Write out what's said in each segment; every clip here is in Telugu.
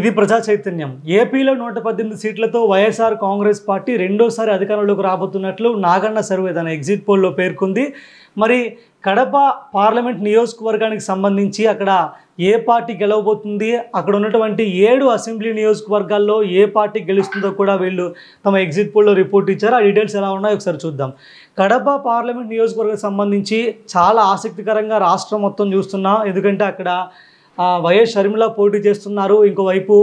ఇది ప్రజా చైతన్యం ఏపీలో నూట పద్దెనిమిది సీట్లతో వైఎస్ఆర్ కాంగ్రెస్ పార్టీ రెండోసారి అధికారంలోకి రాబోతున్నట్లు నాగన్న సర్వే తన ఎగ్జిట్ పోల్లో పేర్కొంది మరి కడప పార్లమెంట్ నియోజకవర్గానికి సంబంధించి అక్కడ ఏ పార్టీ గెలవబోతుంది అక్కడ ఉన్నటువంటి ఏడు అసెంబ్లీ నియోజకవర్గాల్లో ఏ పార్టీ గెలుస్తుందో కూడా వీళ్ళు తమ ఎగ్జిట్ పోల్లో రిపోర్ట్ ఇచ్చారు ఆ డీటెయిల్స్ ఎలా ఉన్నాయో ఒకసారి చూద్దాం కడప పార్లమెంట్ నియోజకవర్గానికి సంబంధించి చాలా ఆసక్తికరంగా రాష్ట్రం మొత్తం చూస్తున్నాం ఎందుకంటే అక్కడ వైఎస్ షర్మిల పోటీ చేస్తున్నారు ఇంకోవైపు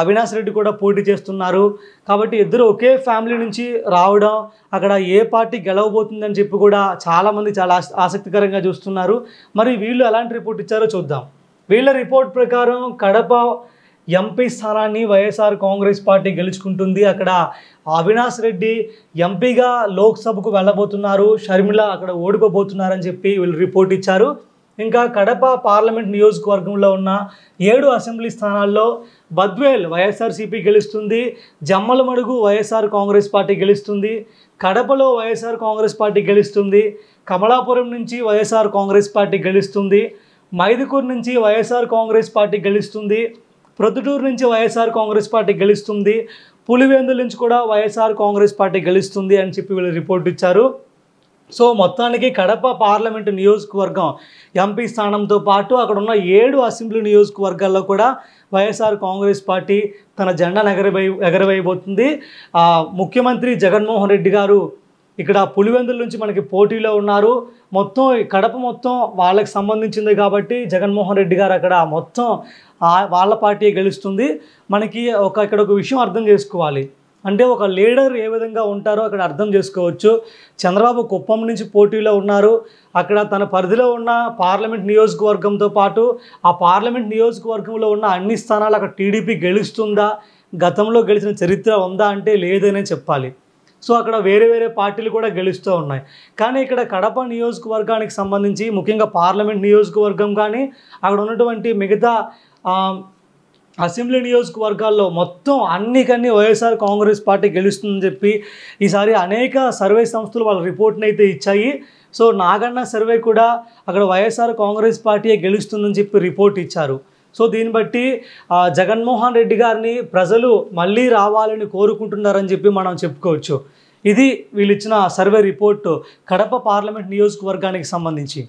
అవినాష్ రెడ్డి కూడా పోటీ చేస్తున్నారు కాబట్టి ఇద్దరు ఒకే ఫ్యామిలీ నుంచి రావడం అక్కడ ఏ పార్టీ గెలవబోతుందని చెప్పి కూడా చాలామంది చాలా ఆసక్తికరంగా చూస్తున్నారు మరి వీళ్ళు ఎలాంటి రిపోర్ట్ ఇచ్చారో చూద్దాం వీళ్ళ రిపోర్ట్ ప్రకారం కడప ఎంపీ స్థానాన్ని వైఎస్ఆర్ కాంగ్రెస్ పార్టీ గెలుచుకుంటుంది అక్కడ అవినాష్ రెడ్డి ఎంపీగా లోక్సభకు వెళ్ళబోతున్నారు షర్మిల అక్కడ ఓడిపోబోతున్నారని చెప్పి వీళ్ళు రిపోర్ట్ ఇచ్చారు ఇంకా కడప పార్లమెంట్ నియోజకవర్గంలో ఉన్న ఏడు అసెంబ్లీ స్థానాల్లో బద్వేల్ వైఎస్ఆర్సీపీ గెలుస్తుంది జమ్మలమడుగు వైఎస్ఆర్ కాంగ్రెస్ పార్టీ గెలుస్తుంది కడపలో వైఎస్ఆర్ కాంగ్రెస్ పార్టీ గెలుస్తుంది కమలాపురం నుంచి వైఎస్ఆర్ కాంగ్రెస్ పార్టీ గెలుస్తుంది మైదుకూరు నుంచి వైఎస్ఆర్ కాంగ్రెస్ పార్టీ గెలుస్తుంది ప్రొద్దుటూరు నుంచి వైఎస్ఆర్ కాంగ్రెస్ పార్టీ గెలుస్తుంది పులివేందుల నుంచి కూడా వైఎస్ఆర్ కాంగ్రెస్ పార్టీ గెలుస్తుంది అని చెప్పి వీళ్ళు రిపోర్ట్ ఇచ్చారు సో మొత్తానికి కడప పార్లమెంటు నియోజకవర్గం ఎంపీ స్థానంతో పాటు అక్కడ ఉన్న ఏడు అసెంబ్లీ నియోజకవర్గాల్లో కూడా వైఎస్ఆర్ కాంగ్రెస్ పార్టీ తన జెండా ఎగరవై ఎగరవేయబోతుంది ముఖ్యమంత్రి జగన్మోహన్ రెడ్డి గారు ఇక్కడ పులివెందుల నుంచి మనకి పోటీలో ఉన్నారు మొత్తం కడప మొత్తం వాళ్ళకి సంబంధించింది కాబట్టి జగన్మోహన్ రెడ్డి గారు అక్కడ మొత్తం వాళ్ళ పార్టీ గెలుస్తుంది మనకి ఒక ఇక్కడ ఒక విషయం అర్థం చేసుకోవాలి అంటే ఒక లీడర్ ఏ విధంగా ఉంటారో అక్కడ అర్థం చేసుకోవచ్చు చంద్రబాబు కుప్పం నుంచి పోటీలో ఉన్నారు అక్కడ తన పరిధిలో ఉన్న పార్లమెంట్ నియోజకవర్గంతో పాటు ఆ పార్లమెంట్ నియోజకవర్గంలో ఉన్న అన్ని స్థానాలు అక్కడ టీడీపీ గెలుస్తుందా గతంలో గెలిచిన చరిత్ర ఉందా అంటే లేదనే చెప్పాలి సో అక్కడ వేరే వేరే పార్టీలు కూడా గెలుస్తూ ఉన్నాయి కానీ ఇక్కడ కడప నియోజకవర్గానికి సంబంధించి ముఖ్యంగా పార్లమెంట్ నియోజకవర్గం కానీ అక్కడ ఉన్నటువంటి మిగతా అసెంబ్లీ నియోజకవర్గాల్లో మొత్తం అన్నికన్నీ వైఎస్ఆర్ కాంగ్రెస్ పార్టీ గెలుస్తుందని చెప్పి ఈసారి అనేక సర్వే సంస్థలు వాళ్ళ రిపోర్ట్ని అయితే ఇచ్చాయి సో నాగన్న సర్వే కూడా అక్కడ వైఎస్ఆర్ కాంగ్రెస్ పార్టీయే గెలుస్తుందని చెప్పి రిపోర్ట్ ఇచ్చారు సో దీన్ని బట్టి జగన్మోహన్ రెడ్డి గారిని ప్రజలు మళ్ళీ రావాలని కోరుకుంటున్నారని చెప్పి మనం చెప్పుకోవచ్చు ఇది వీళ్ళిచ్చిన సర్వే రిపోర్టు కడప పార్లమెంట్ నియోజకవర్గానికి సంబంధించి